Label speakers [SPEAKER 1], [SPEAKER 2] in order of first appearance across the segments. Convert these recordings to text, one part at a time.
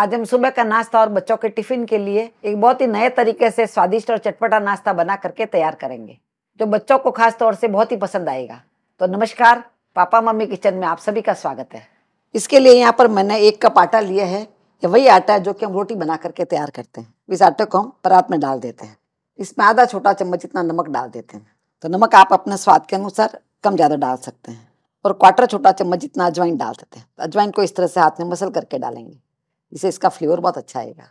[SPEAKER 1] आज हम सुबह का नाश्ता और बच्चों के टिफिन के लिए एक बहुत ही नए तरीके से स्वादिष्ट और चटपटा नाश्ता बना करके तैयार करेंगे जो बच्चों को खास तौर से बहुत ही पसंद आएगा तो नमस्कार पापा मम्मी किचन में आप सभी का स्वागत है इसके लिए यहाँ पर मैंने एक कप आटा लिया है ये वही आटा है जो कि हम रोटी बना करके तैयार करते हैं इस आटे को हम परात में डाल देते हैं इसमें आधा छोटा चम्मच इतना नमक डाल देते हैं तो नमक आप अपने स्वाद के अनुसार कम ज़्यादा डाल सकते हैं और क्वार्टर छोटा चम्मच जितना अजवाइन डाल देते हैं अजवाइन को इस तरह से हाथ में मसल करके डालेंगे जिससे इसका फ्लेवर बहुत अच्छा आएगा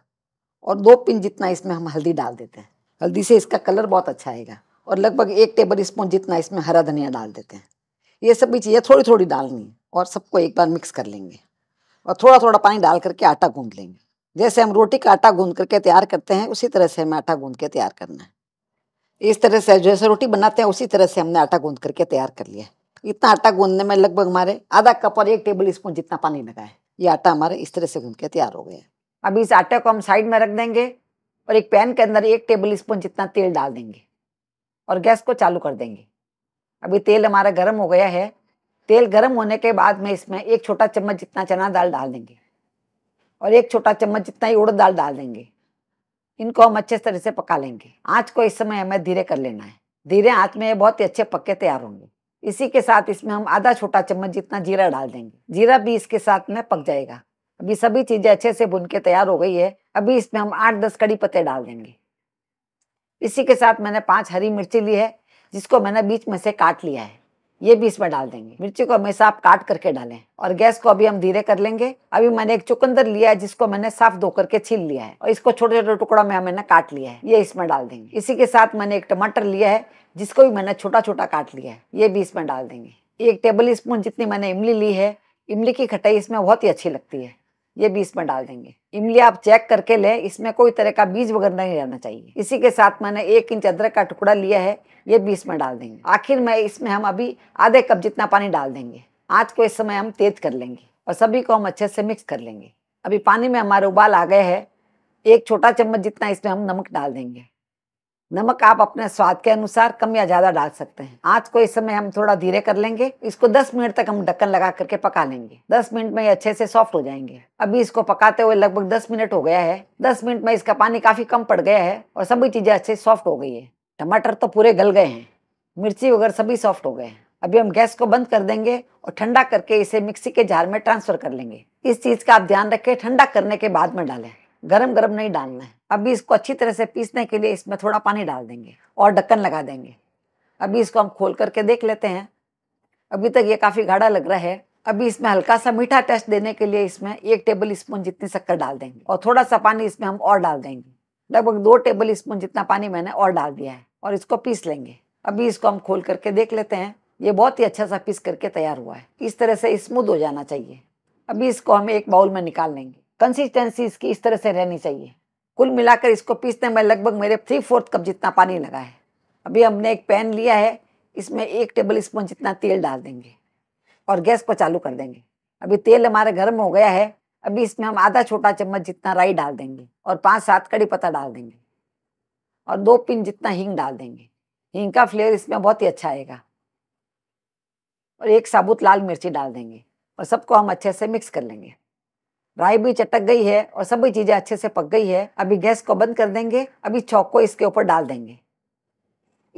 [SPEAKER 1] और दो पिन जितना इसमें हम हल्दी डाल देते हैं हल्दी से इसका कलर बहुत अच्छा आएगा और लगभग एक टेबल स्पून जितना इसमें हरा धनिया डाल देते हैं ये सब भी चीज़ें थोड़ी थोड़ी डालनी और सबको एक बार मिक्स कर लेंगे और थोड़ा थोड़ा पानी डाल करके आटा गूंद लेंगे जैसे हम रोटी का आटा गूंद करके तैयार करते हैं उसी तरह से हमें आटा गूंद के तैयार करना है इस तरह से जैसे रोटी बनाते हैं उसी तरह से हमने आटा गूंद करके तैयार कर लिया इतना आटा गूंदने में लगभग हमारे आधा कप और एक टेबल स्पून जितना पानी लगा है ये आटा हमारे इस तरह से घूम के तैयार हो गया अभी इस आटे को हम साइड में रख देंगे और एक पैन के अंदर एक टेबल स्पून जितना तेल डाल देंगे और गैस को चालू कर देंगे अभी तेल हमारा गर्म हो गया है तेल गर्म होने के बाद में इसमें एक छोटा चम्मच जितना चना दाल डाल देंगे और एक छोटा चम्मच जितना ही उड़द दाल डाल देंगे इनको हम अच्छे तरह से पका लेंगे आँच को इस समय हमें धीरे कर लेना है धीरे आँच में ये बहुत ही अच्छे पक्के तैयार होंगे इसी के साथ इसमें हम आधा छोटा चम्मच जितना जीरा डाल देंगे जीरा भी इसके साथ में पक जाएगा अभी सभी चीज़ें अच्छे से भुन के तैयार हो गई है अभी इसमें हम आठ दस कड़ी पत्ते डाल देंगे इसी के साथ मैंने पांच हरी मिर्ची ली है जिसको मैंने बीच में से काट लिया है ये भी इसमें डाल देंगे मिर्ची को हमेशा आप काट करके डालें और गैस को अभी हम धीरे कर लेंगे अभी मैंने एक चुकंदर लिया है जिसको मैंने साफ धो करके छील लिया है और इसको छोटे छोटे टुकड़ा में मैंने काट लिया है ये इसमें डाल देंगे इसी के साथ मैंने एक टमाटर लिया है जिसको भी मैंने छोटा छोटा काट लिया है ये भी इसमें डाल देंगे एक टेबल स्पून जितनी मैंने इमली ली है इमली की खटाई इसमें बहुत ही अच्छी लगती है ये बीस में डाल देंगे इमली आप चेक करके लें इसमें कोई तरह का बीज वगैरह नहीं रहना चाहिए इसी के साथ मैंने एक इंच अदरक का टुकड़ा लिया है ये बीस में डाल देंगे आखिर में इसमें हम अभी आधे कप जितना पानी डाल देंगे आज को इस समय हम तेज कर लेंगे और सभी को हम अच्छे से मिक्स कर लेंगे अभी पानी में हमारे उबाल आ गए है एक छोटा चम्मच जितना इसमें हम नमक डाल देंगे नमक आप अपने स्वाद के अनुसार कम या ज्यादा डाल सकते हैं आज को इस समय हम थोड़ा धीरे कर लेंगे इसको 10 मिनट तक हम ढक्कन लगा करके पका लेंगे 10 मिनट में ये अच्छे से सॉफ्ट हो जाएंगे अभी इसको पकाते हुए लगभग 10 मिनट हो गया है 10 मिनट में इसका पानी काफी कम पड़ गया है और सभी चीजें अच्छे सॉफ्ट हो गई है टमाटर तो पूरे गल गए हैं मिर्ची वगैरह सभी सॉफ्ट हो गए हैं अभी हम गैस को बंद कर देंगे और ठंडा करके इसे मिक्सी के जार में ट्रांसफर कर लेंगे इस चीज का आप ध्यान रखें ठंडा करने के बाद में डालें गरम गरम नहीं डालना है अभी इसको अच्छी तरह से पीसने के लिए इसमें थोड़ा पानी डाल देंगे और ढक्कन लगा देंगे अभी इसको हम खोल करके देख लेते हैं अभी तक ये काफ़ी गाढ़ा लग रहा है अभी इसमें हल्का सा मीठा टेस्ट देने के लिए इसमें एक टेबल स्पून जितनी शक्कर डाल देंगे और थोड़ा सा पानी इसमें हम और डाल देंगे लगभग दो टेबल स्पून जितना पानी मैंने और डाल दिया है और इसको पीस लेंगे अभी इसको हम खोल करके देख लेते हैं ये बहुत ही अच्छा सा पीस करके तैयार हुआ है इस तरह से स्मूथ हो जाना चाहिए अभी इसको हम एक बाउल में निकाल लेंगे कंसिस्टेंसी इसकी इस तरह से रहनी चाहिए कुल मिलाकर इसको पीसने में लगभग मेरे थ्री फोर्थ कप जितना पानी लगा है अभी हमने एक पैन लिया है इसमें एक टेबल स्पून जितना तेल डाल देंगे और गैस को चालू कर देंगे अभी तेल हमारा गर्म हो गया है अभी इसमें हम आधा छोटा चम्मच जितना राई डाल देंगे और पाँच सात कड़ी पत्ता डाल देंगे और दो पिन जितना हींग डाल देंगे हींग का फ्लेवर इसमें बहुत ही अच्छा आएगा और एक साबुत लाल मिर्ची डाल देंगे और सबको हम अच्छे से मिक्स कर लेंगे राई भी चटक गई है और सभी चीज़ें अच्छे से पक गई है अभी गैस को बंद कर देंगे अभी चौक को इसके ऊपर डाल देंगे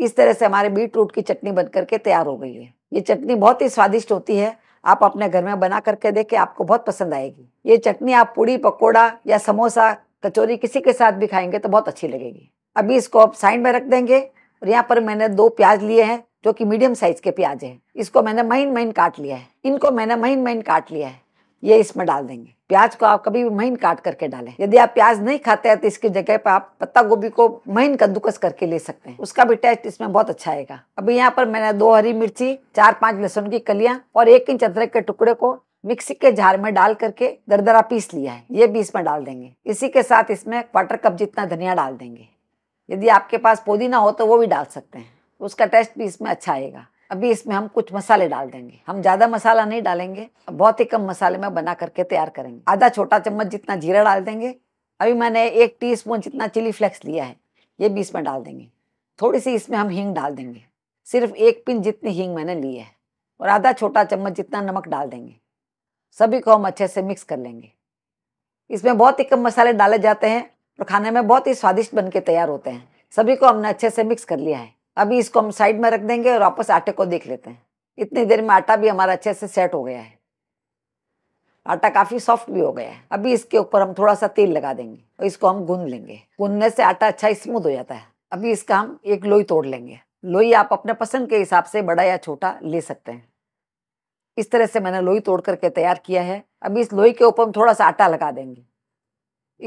[SPEAKER 1] इस तरह से हमारे बीट रूट की चटनी बन करके तैयार हो गई है ये चटनी बहुत ही स्वादिष्ट होती है आप अपने घर में बना करके देखे आपको बहुत पसंद आएगी ये चटनी आप पूड़ी पकौड़ा या समोसा कचौरी किसी के साथ भी खाएंगे तो बहुत अच्छी लगेगी अभी इसको आप साइड में रख देंगे और यहाँ पर मैंने दो प्याज लिए हैं जो कि मीडियम साइज के प्याज हैं इसको मैंने महीन महीन काट लिया है इनको मैंने महीन महीन काट लिया है ये इसमें डाल देंगे प्याज को आप कभी महीन काट करके डालें यदि आप प्याज नहीं खाते हैं तो इसकी जगह पर आप पत्ता गोभी को महीन कद्दूकस करके ले सकते हैं उसका भी टेस्ट इसमें बहुत अच्छा आएगा अभी यहाँ पर मैंने दो हरी मिर्ची चार पांच लहसुन की कलियां और एक इंच अदरक के टुकड़े को मिक्सी के जार में डाल करके दरदरा पीस लिया है ये भी इसमें डाल देंगे इसी के साथ इसमें क्वार्टर कप जितना धनिया डाल देंगे यदि आपके पास पुदीना हो तो वो भी डाल सकते हैं उसका टेस्ट भी इसमें अच्छा आएगा अभी इसमें हम कुछ मसाले डाल देंगे हम ज़्यादा मसाला नहीं डालेंगे बहुत ही कम मसाले में बना करके तैयार करेंगे आधा छोटा चम्मच जितना जीरा डाल देंगे अभी मैंने एक स्पून जितना चिली फ्लेक्स लिया है ये भी इसमें डाल देंगे थोड़ी सी इसमें हम हींग डाल देंगे सिर्फ एक पिन जितनी हींग मैंने ली है और आधा छोटा चम्मच जितना नमक डाल देंगे सभी को हम अच्छे से मिक्स कर लेंगे इसमें बहुत ही कम मसाले डाले जाते हैं और खाने में बहुत ही स्वादिष्ट बनके तैयार होते हैं सभी को हमने अच्छे से मिक्स कर लिया है अभी इसको हम साइड में रख देंगे और वापस आटे को देख लेते हैं इतनी देर में आटा भी हमारा अच्छे से सेट हो गया है आटा काफ़ी सॉफ्ट भी हो गया है अभी इसके ऊपर हम थोड़ा सा तेल लगा देंगे और इसको हम गूंद लेंगे गूंदने से आटा अच्छा स्मूथ हो जाता है अभी इसका हम एक लोई तोड़ लेंगे लोई आप अपने पसंद के हिसाब से बड़ा या छोटा ले सकते हैं इस तरह से मैंने लोई तोड़ करके तैयार किया है अभी इस लोई के ऊपर हम थोड़ा सा आटा लगा देंगे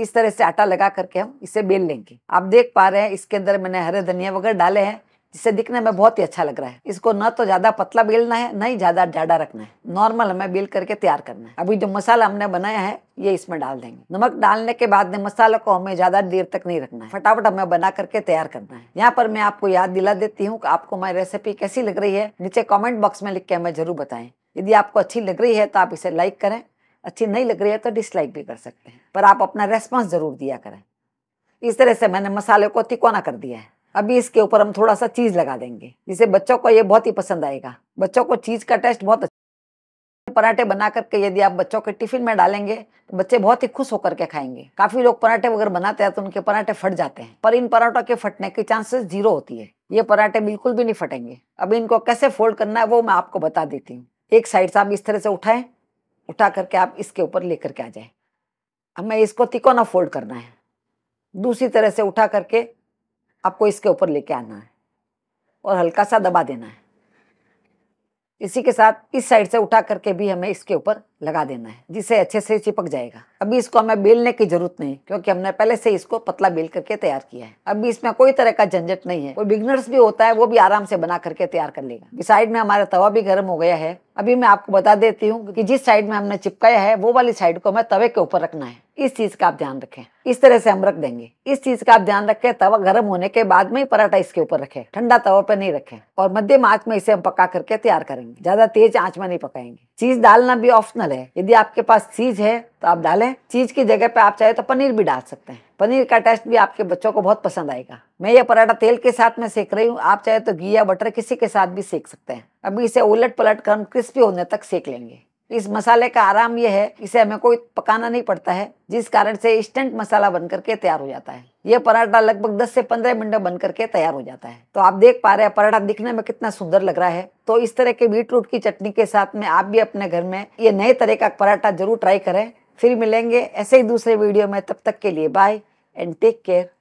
[SPEAKER 1] इस तरह से आटा लगा करके हम इसे बेल लेंगे आप देख पा रहे हैं इसके अंदर मैंने हरे धनिया वगैरह डाले हैं जिसे दिखने में बहुत ही अच्छा लग रहा है इसको न तो ज्यादा पतला बेलना है न ही ज्यादा डाडा रखना है नॉर्मल हमें बेल करके तैयार करना है अभी जो मसाला हमने बनाया है ये इसमें डाल देंगे नमक डालने के बाद में मसाला को हमें ज्यादा देर तक नहीं रखना है फटाफट हमें बना करके तैयार करना है यहाँ पर मैं आपको याद दिला देती हूँ आपको हमारी रेसिपी कैसी लग रही है नीचे कॉमेंट बॉक्स में लिख के हमें जरूर बताएं यदि आपको अच्छी लग रही है तो आप इसे लाइक करें अच्छी नहीं लग रही है तो डिसलाइक भी कर सकते हैं पर आप अपना रेस्पॉन्स जरूर दिया करें इस तरह से मैंने मसाले को तिकोना कर दिया है अभी इसके ऊपर हम थोड़ा सा चीज़ लगा देंगे जिसे बच्चों को ये बहुत ही पसंद आएगा बच्चों को चीज़ का टेस्ट बहुत अच्छा पराठे बना करके यदि आप बच्चों के टिफिन में डालेंगे तो बच्चे बहुत ही खुश होकर के खाएंगे काफ़ी लोग पराठे वगैरह बनाते हैं तो उनके पराठे फट जाते हैं पर इन पराठों के फटने की चांसेस जीरो होती है ये पराठे बिल्कुल भी नहीं फटेंगे अब इनको कैसे फोल्ड करना है वो मैं आपको बता देती हूँ एक साइड से आप इस तरह से उठाएं उठा करके आप इसके ऊपर लेकर के आ जाए हमें इसको तिकोना फोल्ड करना है दूसरी तरह से उठा करके आपको इसके ऊपर लेके आना है और हल्का सा दबा देना है इसी के साथ इस साइड से उठा करके भी हमें इसके ऊपर लगा देना है जिससे अच्छे से चिपक जाएगा अभी इसको हमें बेलने की जरूरत नहीं क्योंकि हमने पहले से इसको पतला बेल करके तैयार किया है अभी इसमें कोई तरह का झंझट नहीं है कोई बिगनर्स भी होता है वो भी आराम से बना करके तैयार कर लेगा इस साइड में हमारा तवा भी गर्म हो गया है अभी मैं आपको बता देती हूँ की जिस साइड में हमने चिपकाया है वो वाली साइड को हमें तवे के ऊपर रखना है इस चीज़ का आप ध्यान रखें इस तरह से हम रख देंगे इस चीज़ का आप ध्यान रखें तवा गर्म होने के बाद में ही पराठा इसके ऊपर रखें ठंडा तवा पर नहीं रखें और मध्यम आंच में इसे हम पका करके तैयार करेंगे ज़्यादा तेज आंच में नहीं पकाएंगे चीज़ डालना भी ऑप्शनल है यदि आपके पास चीज़ है तो आप डालें चीज़ की जगह पे आप चाहे तो पनीर भी डाल सकते हैं पनीर का टेस्ट भी आपके बच्चों को बहुत पसंद आएगा मैं ये पराठा तेल के साथ में सेक रही हूँ आप चाहे तो घी या बटर किसी के साथ भी सेक सकते हैं अभी इसे उलट पलट कर हम क्रिस्पी होने तक सेक लेंगे इस मसाले का आराम यह है इसे हमें कोई पकाना नहीं पड़ता है जिस कारण से इंस्टेंट मसाला बन करके तैयार हो जाता है ये पराठा लगभग 10 से 15 मिनट बनकर बन करके तैयार हो जाता है तो आप देख पा रहे हैं पराठा दिखने में कितना सुंदर लग रहा है तो इस तरह के बीट रूट की चटनी के साथ में आप भी अपने घर में ये नए तरह का पराठा जरूर ट्राई करें फिर मिलेंगे ऐसे ही दूसरे वीडियो में तब तक के लिए बाय एंड टेक केयर